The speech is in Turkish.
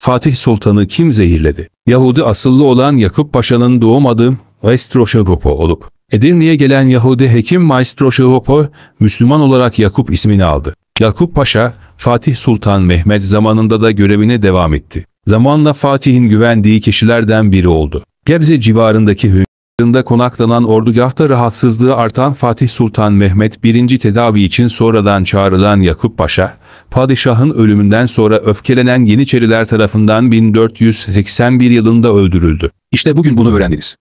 Fatih Sultan'ı kim zehirledi? Yahudi asıllı olan Yakup Paşa'nın doğum adı Maestro Şagopo olup, Edirne'ye gelen Yahudi hekim Maestro Şagopo, Müslüman olarak Yakup ismini aldı. Yakup Paşa, Fatih Sultan Mehmet zamanında da görevine devam etti. Zamanla Fatih'in güvendiği kişilerden biri oldu. Gebze civarındaki Hünkârında konaklanan ordugahta rahatsızlığı artan Fatih Sultan Mehmet birinci tedavi için sonradan çağrılan Yakup Paşa, padişahın ölümünden sonra öfkelenen Yeniçeriler tarafından 1481 yılında öldürüldü. İşte bugün bunu öğrendiniz.